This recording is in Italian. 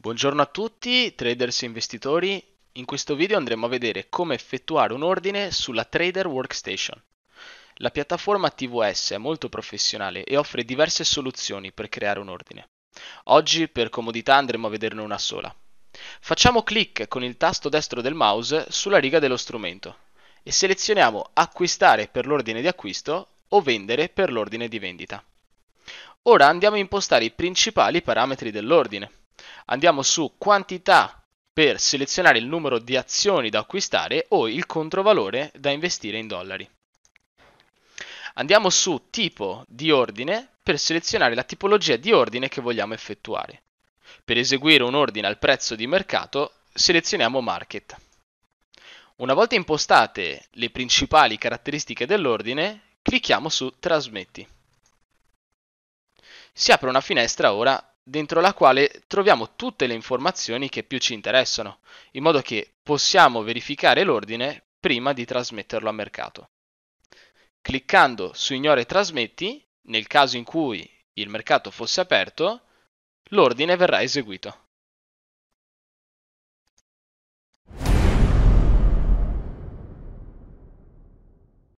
Buongiorno a tutti, traders e investitori. In questo video andremo a vedere come effettuare un ordine sulla Trader Workstation. La piattaforma TVS è molto professionale e offre diverse soluzioni per creare un ordine. Oggi per comodità andremo a vederne una sola. Facciamo clic con il tasto destro del mouse sulla riga dello strumento e selezioniamo acquistare per l'ordine di acquisto o vendere per l'ordine di vendita. Ora andiamo a impostare i principali parametri dell'ordine andiamo su quantità per selezionare il numero di azioni da acquistare o il controvalore da investire in dollari. Andiamo su tipo di ordine per selezionare la tipologia di ordine che vogliamo effettuare. Per eseguire un ordine al prezzo di mercato selezioniamo market. Una volta impostate le principali caratteristiche dell'ordine, clicchiamo su Trasmetti. Si apre una finestra ora dentro la quale troviamo tutte le informazioni che più ci interessano, in modo che possiamo verificare l'ordine prima di trasmetterlo a mercato. Cliccando su Ignore trasmetti, nel caso in cui il mercato fosse aperto, l'ordine verrà eseguito.